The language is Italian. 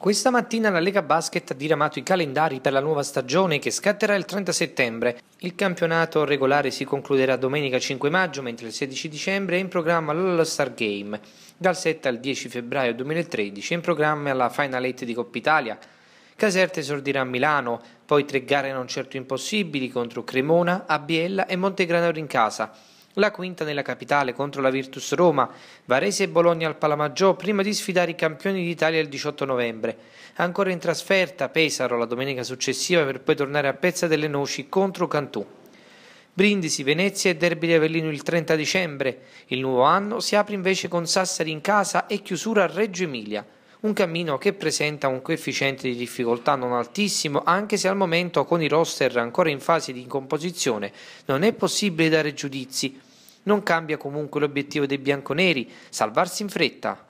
Questa mattina la Lega Basket ha diramato i calendari per la nuova stagione che scatterà il 30 settembre. Il campionato regolare si concluderà domenica 5 maggio, mentre il 16 dicembre è in programma l'All-Star Game. Dal 7 al 10 febbraio 2013 è in programma la Final 8 di Coppa Italia. Caserta esordirà a Milano, poi tre gare non certo impossibili contro Cremona, Abiella e Montegranaro in casa la quinta nella capitale contro la Virtus Roma, Varese e Bologna al Palamaggiò prima di sfidare i campioni d'Italia il 18 novembre. Ancora in trasferta Pesaro la domenica successiva per poi tornare a Pezza delle Noci contro Cantù. Brindisi, Venezia e Derby di Avellino il 30 dicembre. Il nuovo anno si apre invece con Sassari in casa e chiusura a Reggio Emilia. Un cammino che presenta un coefficiente di difficoltà non altissimo, anche se al momento con i roster ancora in fase di composizione non è possibile dare giudizi, non cambia comunque l'obiettivo dei bianconeri, salvarsi in fretta.